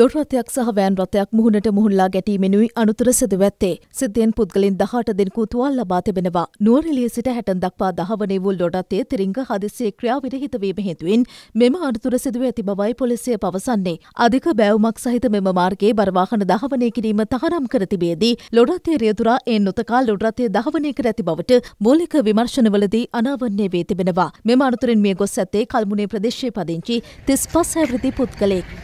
ලොරරතයක් සහ වෑන්රතයක් මුහුණට මුහුල්ලා ගැටීමෙනුයි අනුතුර සැදවැත්තේ සිද්ධියෙන් පුද්ගලින් දහට දෙනෙකු තුවල් ලබා තිබෙනවා නුවරලිය සිට හැටන් දක්වා දහවනේ වූ ලොඩත්තේ තිරිංග හදිසියේ ක්‍රියාවිර හිතවීම හේතුවෙන් මෙම අනුතුර සිදුව ඇති බවයි පොලිසිය පවසන්නේ අධික බෑවුමක් සහිත මෙම මාර්ගයේ බරවාහන දහවනය කිරීම තහනම් කර තිබේදී ලොඩත්තේ රියතුරා ඒ නොතකා ලොඩරතේ දහවනය කර ඇති බවට මූලික විමර්ශනවලදී අනාවන්නේ වී තිබෙනවා මෙම අනුතුරින් මිය ගොස් ඇත්තේ කල්මුණේ ප්‍රදේශයේ පදිංචි තිස් පස් හැවිරිදි පුද්ගලෙක්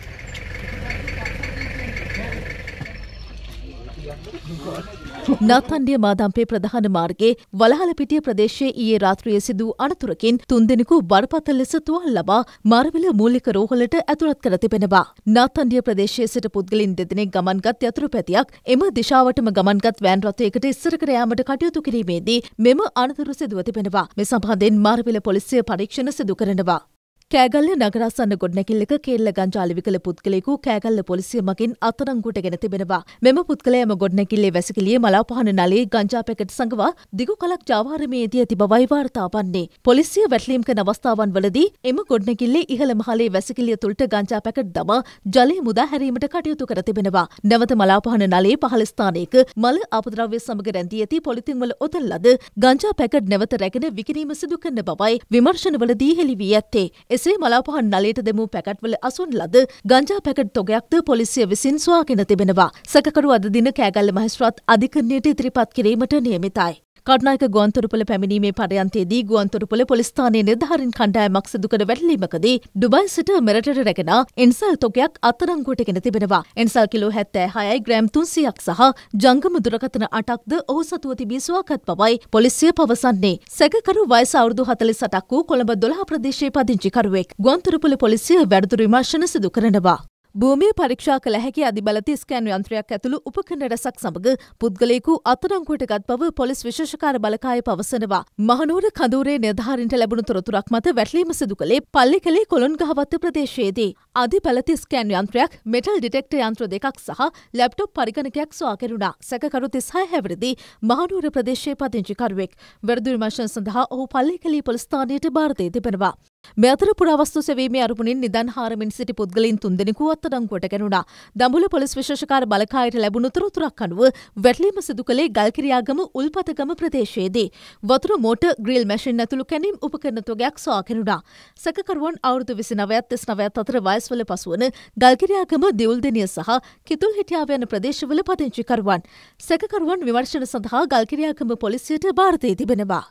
නත්තන්ඩිය මාදම්පේ ප්‍රධාන මාර්ගයේ වලහලපිටිය ප්‍රදේශයේ ඊයේ රාත්‍රියේ සිදු අනතුරකින් තුන්දෙනෙකු බරපතල ලෙස තුවාල ලබා මරවිල මූලික රෝහලට ඇතුළත් කර තිබෙනවා. නත්තන්ඩිය ප්‍රදේශයේ සිට පුද්ගලින් දෙදෙනෙක් ගමන්ගත් යතුරු පැතියක් එම දිශාවටම ගමන්ගත් වෑන් රථයකට ඉස්සර කර යාමට කටයුතු කිරීමේදී මෙම අනතුරු සිදුව තිබෙනවා. මේ සම්බන්ධයෙන් මාරවිල පොලිසිය පරීක්ෂණ සිදු කරනවා. කෑගල්ල නගරසන්න ගොඩනැකිල්ලක කෙල්ල ගංජාලි විකල පුද්ගලයෙකු කෑගල්ල පොලිසිය මගින් අත්අඩංගුවට ගෙන තිබෙනවා. මෙම පුද්ගලයාම ගොඩනැකිල්ලේ වැසිකිළිය මලාපහන නලේ ගංජා පැකට් සඟවා දිගු කලක් ජාවාරමේදී ඇති බවයි වාර්තා වන්නේ. පොලිසිය වැටලීම් කරන අවස්ථාවන් වලදී එම ගොඩනැකිල්ලේ ඉහළ මහලේ වැසිකිළිය තුළට ගංජා පැකට් දමා ජලය මුදා හැරීමට කටයුතු කර තිබෙනවා. නැවත මලාපහන නලේ පහළ ස්ථානයක මල අපද්‍රව්‍ය සමග රැඳී ඇති පොලිතින් වල ඔතල් ලද ගංජා පැකට් නැවත රැගෙන විකිණීම සිදු කරන බවයි විමර්ශනවලදී හෙළි වී ඇත්තේ. එසේ මලාපහන් නලයට දෙමූ පැකට්වල අසුන් ලද ගංජා පැකට් තොගයක්ද පොලිසිය විසින් ස්වාගෙන තිබෙනවා. සැකකරු අද දින කෑගල්ල මහස්ත්‍රාත් අධිකරණයට ඉදිරිපත් කිරීමට නියමිතයි. කටනායක ගුවන්තොරපොළ පැමිණීමේ පරයන්තයේදී ගුවන්තොරපොළ පොලිස්ථානයේ නිර්ධාරින් කණ්ඩායමක් සිදු කර වැටලීමකදී ඩුබයි සිට මෙරටට රැගෙන එන්සල් තොගයක් අත්අඩංගුවට ගෙන තිබෙනවා. එන්සල් කිලෝ 76යි ග්‍රෑම් 300ක් සහ ජංගම දුරකථන 8ක්ද ඔහු සතුව තිබී සුවකත් බවයි පොලිසිය පවසන්නේ. සැකකරු වයස අවුරුදු 48ක් වූ කොළඹ 12 ප්‍රදේශයේ පදිංචිකරුවෙක්. ගුවන්තොරපොළ පොලිසිය වැඩිදුර විමර්ශන සිදු කරනවා. භූමිය පරීක්ෂා කළ හැකි අධිබලති ස්කෑන් යන්ත්‍රයක් ඇතුළු උපකරණ රැසක් සමග පුද්ගලයෙකු අත්අඩංගුවට ගත් බව පොලිස් විශේෂකාර බලකාය පවසනවා. මහනුවර කඳවුරේ නිලධාරීන්ට ලැබුණු තොරතුරක් මත වැටලීම සිදු කළේ පල්ලිකලේ කොළොන්ගහවත්ත ප්‍රදේශයේදී. අධිබලති ස්කෑන් යන්ත්‍රයක් මෙටල් ඩිටෙක්ටර් යන්ත්‍ර දෙකක් සහ ලැප්ටොප් පරිගණකයක් සොයාකරුණා. සැකකරු 36 හැවිරිදි මහනුවර ප්‍රදේශයේ පදිංචිකරුවෙක්. වෙරදු විමර්ශන සඳහා ඔහු පල්ලිකලේ පොලිස් ස්ථානයට භාරතේ තිබෙනවා. මෙතර පුරවස්තු සැවීමේ අරමුණින් නිදන් හාරමින් සිටි පුද්ගලින් තුන්දෙනෙකු අත්අඩංගුවට ගැනුණා. දඹුල පොලිස් විශේෂකාර බලකායට ලැබුණු තොරතුරක් අනුව වැටලීම සිදු කළේ ගල්කිරියාගම උල්පතගම ප්‍රදේශයේදී. වතුර මෝටර් ග්‍රිල් මැෂින් ඇතුළු කැනීම් උපකරණ තොගයක් සොයාකෙනුණා. සැකකරුවන් අවුරුදු විසිනවයත් තිස්නවයත් අතර වයස්වල පසුවන ගල්කිරියාගම දෙවුල්දෙනිය සහ කිතුල් හිටියාව යන ප්‍රදේශවල පදිංචිකරුවන්. සැකකරුවන් විමර්ශන සඳහා ගල්කිරියාගම පොලිසියට භාරතය තිබෙනවා.